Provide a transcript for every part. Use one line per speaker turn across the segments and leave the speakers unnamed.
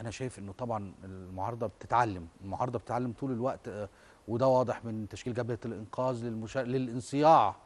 انا شايف انه طبعا المعارضه بتتعلم المعارضه بتتعلم طول الوقت آه، وده واضح من تشكيل جبهه الانقاذ للمشا... للانصياع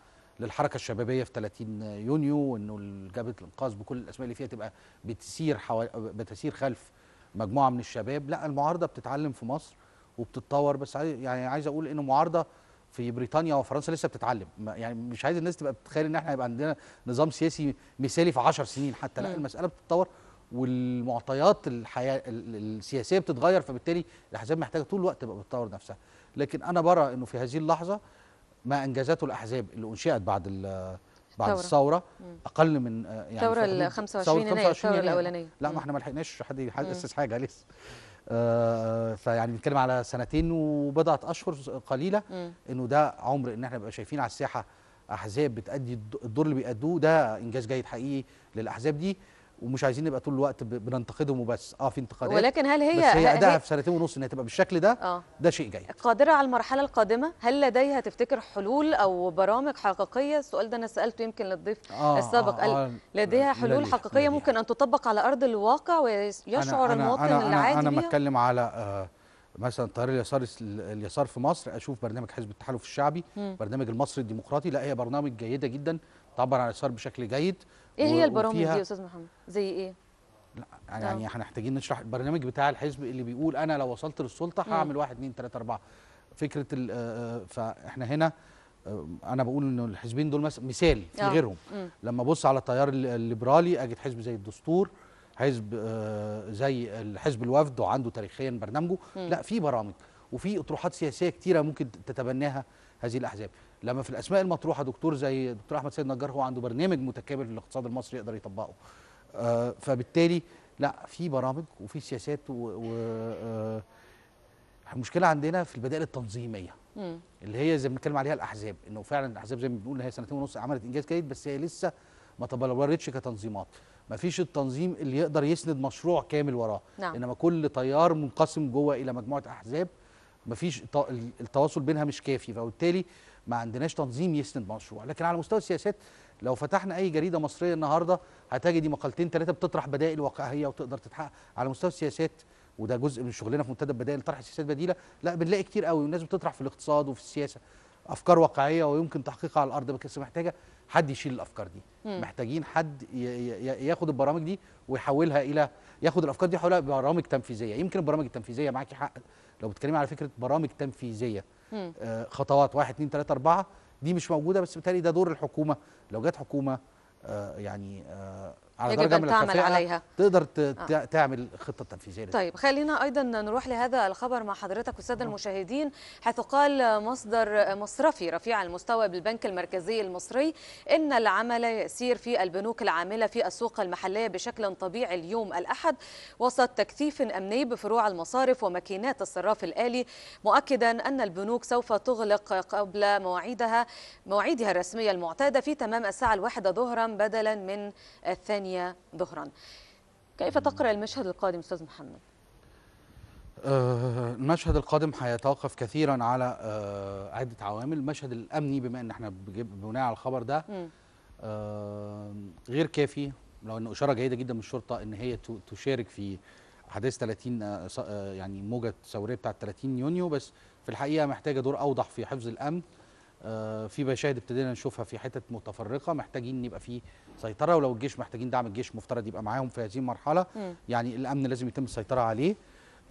للحركه الشبابيه في 30 يونيو وانه جبهه الانقاذ بكل الاسماء اللي فيها تبقى بتسير حو... بتسير خلف مجموعه من الشباب لا المعارضه بتتعلم في مصر وبتتطور بس يعني عايز اقول انه معارضه في بريطانيا وفرنسا لسه بتتعلم يعني مش عايز الناس تبقى بتتخيل ان احنا هيبقى عندنا نظام سياسي مثالي في 10 سنين حتى لا المساله بتتطور والمعطيات الحياه السياسيه بتتغير فبالتالي الاحزاب محتاجه طول الوقت تبقى بتطور نفسها لكن انا برى انه في هذه اللحظه ما انجزته الاحزاب اللي انشئت بعد بعد الثوره اقل من آه، يعني الثوره ال 25 يناير الثوره الاولانيه لا ما احنا ما لحقناش حد ياسس حاجه لسه آه فيعني بنتكلم على سنتين وبضعه اشهر قليله مم. انه ده عمر ان احنا نبقى شايفين على الساحه احزاب بتادي الدور اللي بيأدوه ده انجاز جيد حقيقي للاحزاب دي ومش عايزين نبقى طول الوقت بننتقدهم وبس اه في انتقادات ولكن هل هي بس هي ادائها في سنتين ونص ان هي تبقى بالشكل ده آه ده شيء جيد
قادره على المرحله القادمه هل لديها تفتكر حلول او برامج حقيقيه السؤال ده انا سالته يمكن للضيف آه السابق آه آه لديها حلول حقيقيه ممكن ان تطبق على ارض الواقع ويشعر أنا المواطن أنا العادي أنا, أنا بتكلم
على آه مثلا التيار اليسار اليسار في مصر اشوف برنامج حزب التحالف الشعبي مم. برنامج المصري الديمقراطي لا هي برنامج جيده جدا تعبر عن اليسار بشكل جيد ايه هي البرامج دي يا استاذ
محمد زي ايه
لا يعني آه. احنا محتاجين نشرح البرنامج بتاع الحزب اللي بيقول انا لو وصلت للسلطه هعمل 1 2 3 4 فكره آه، آه، فاحنا هنا انا بقول ان الحزبين دول مثلا مثال في غيرهم لما ابص على التيار الليبرالي اجد حزب زي الدستور حزب آه، زي الحزب الوفد وعنده تاريخيا برنامجه لا في برامج وفي اطروحات سياسيه كتيره ممكن تتبناها هذه الاحزاب لما في الاسماء المطروحه دكتور زي دكتور احمد سيد نجار هو عنده برنامج متكامل في الاقتصاد المصري يقدر يطبقه آه، فبالتالي لا في برامج وفي سياسات و, و آه، المشكله عندنا في البدائل التنظيميه اللي هي زي ما بنتكلم عليها الاحزاب انه فعلا الاحزاب زي ما بنقول هي سنتين ونص عملت انجاز جيد بس هي لسه ما تبلورتش كتنظيمات ما فيش التنظيم اللي يقدر يسند مشروع كامل وراه نعم. انما كل تيار منقسم جوه الى مجموعه احزاب ما فيش التواصل بينها مش كافي فبالتالي ما عندناش تنظيم يسند مشروع لكن على مستوى السياسات لو فتحنا اي جريده مصريه النهارده هتجدي مقالتين ثلاثه بتطرح بدائل واقعيه وتقدر تتحقق على مستوى السياسات وده جزء من شغلنا في منتدى بدائل طرح سياسات بديله لا بنلاقي كتير قوي الناس بتطرح في الاقتصاد وفي السياسه افكار واقعيه ويمكن تحقيقها على الارض بس محتاجه حد يشيل الافكار دي مم. محتاجين حد ياخد البرامج دي ويحولها الى ياخد الافكار دي يحولها برامج تنفيذيه يمكن البرامج التنفيذيه معاكي حق لو بتتكلمي على فكره برامج تنفيذيه آه خطوات 1 2 3 4 دي مش موجوده بس بالتالي ده دور الحكومه لو جت حكومه آه يعني آه على يجب درجة أن من تعمل عليها تقدر آه. تعمل خطة تنفيذية طيب
خلينا أيضا نروح لهذا الخبر مع حضرتك أستاذ المشاهدين حيث قال مصدر مصرفي رفيع المستوى بالبنك المركزي المصري إن العمل يسير في البنوك العاملة في السوق المحلية بشكل طبيعي اليوم الأحد وسط تكثيف أمني بفروع المصارف وماكينات الصراف الآلي مؤكدا أن البنوك سوف تغلق قبل مواعيدها مواعيدها الرسمية المعتادة في تمام الساعة الواحدة ظهرا بدلا من الثانية الثانية ظهرا كيف تقرأ المشهد القادم أستاذ محمد؟
آه، المشهد القادم هيتوقف كثيرا على آه، عدة عوامل المشهد الأمني بما أن احنا بناء على الخبر ده آه، غير كافي لو أن إشارة جيدة جدا من الشرطة أن هي تشارك في أحداث 30 يعني موجة ثورية بتاع 30 يونيو بس في الحقيقة محتاجة دور أوضح في حفظ الأمن آه، في مشاهد ابتدينا نشوفها في حتت متفرقه محتاجين يبقى في سيطره ولو الجيش محتاجين دعم الجيش مفترض يبقى معاهم في هذه المرحله يعني الامن لازم يتم السيطره عليه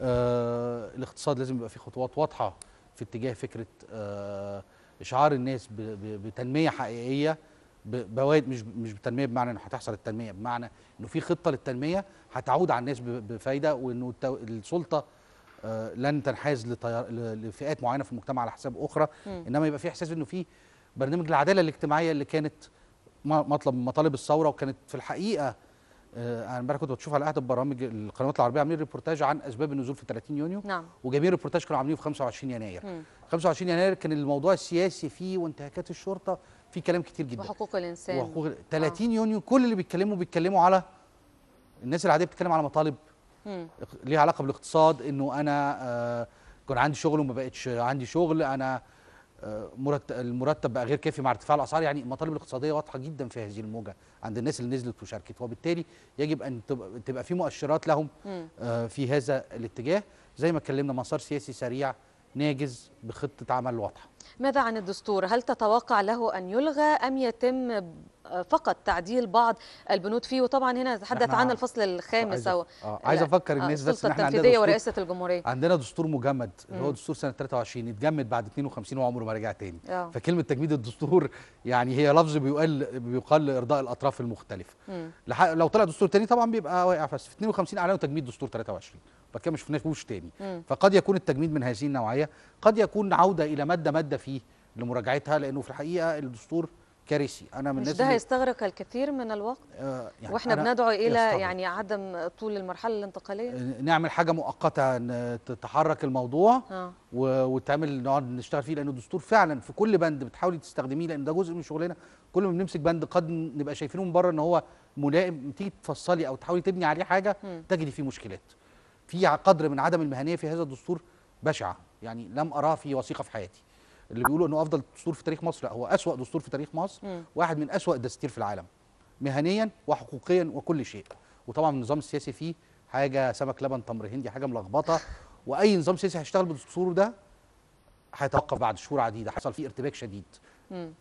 آه، الاقتصاد لازم يبقى في خطوات واضحه في اتجاه فكره آه، اشعار الناس بتنميه حقيقيه بوايد مش مش بتنميه بمعنى انه هتحصل التنميه بمعنى انه في خطه للتنميه هتعود على الناس بفايده وانه السلطه آه، لن تنحاز لطيار... لفئات معينه في المجتمع على حساب اخرى م. انما يبقى في احساس انه في برنامج العداله الاجتماعيه اللي كانت مطلب مطالب الثوره وكانت في الحقيقه آه، انا امبارح كنت بشوف على احد البرامج القنوات العربيه عاملين ريبورتاج عن اسباب النزول في 30 يونيو نعم. وجميع الريبورتاج كانوا عاملينه في 25 يناير م. 25 يناير كان الموضوع السياسي فيه وانتهاكات الشرطه في كلام كتير جدا
وحقوق الانسان وحقوق
30 آه. يونيو كل اللي بيتكلموا بيتكلموا على الناس العاديه بتتكلم على مطالب ليها علاقه بالاقتصاد انه انا آه، كان عندي شغل وما بقتش عندي شغل انا آه، المرتب بقى غير كافي مع ارتفاع الاسعار يعني المطالب الاقتصاديه واضحه جدا في هذه الموجه عند الناس اللي نزلت وشاركت وبالتالي يجب ان تبقى في مؤشرات لهم آه، في هذا الاتجاه زي ما اتكلمنا مسار سياسي سريع ناجز بخطه عمل واضحه
ماذا عن الدستور هل تتوقع له ان يلغى ام يتم فقط تعديل بعض البنود فيه وطبعا هنا نتحدث عن الفصل الخامس او
آه عايز افكر الناس بس ان آه، احنا عندنا ورئاسه الجمهوريه عندنا دستور مجمد اللي هو دستور سنه 23 اتجمد بعد 52 وعمره ما رجع تاني أوه. فكلمه تجميد الدستور يعني هي لفظ بيقال بيقال لارضاء الاطراف المختلفه لو طلع دستور تاني طبعا بيبقى واقع بس في 52 اعلنوا تجميد دستور 23 بعد كده ما شفناهوش تاني مم. فقد يكون التجميد من هذه النوعيه قد يكون عوده الى ماده ماده فيه لمراجعتها لانه في الحقيقه الدستور كارثي انا من الناس ده
هيستغرق الكثير من الوقت
آه يعني واحنا بندعو الى يعني
عدم طول المرحله الانتقاليه آه،
نعمل حاجه مؤقته تتحرك الموضوع آه. وتعمل نقعد نشتغل فيه لان الدستور فعلا في كل بند بتحاولي تستخدميه لان ده جزء من شغلنا كل ما بنمسك بند قد نبقى شايفينه من بره ان هو ملائم تيجي تفصلي او تحاولي تبني عليه حاجه م. فيه مشكلات في قدر من عدم المهنيه في هذا الدستور بشعه يعني لم اراها في وثيقه في حياتي اللي بيقولوا انه افضل دستور في تاريخ مصر لا هو اسوا دستور في تاريخ مصر واحد من اسوا الدستير في العالم مهنيا وحقوقيا وكل شيء وطبعا النظام السياسي فيه حاجه سمك لبن تمر هندي حاجه ملخبطه واي نظام سياسي هيشتغل بالدستور ده هيتوقف بعد شهور عديده حصل فيه ارتباك شديد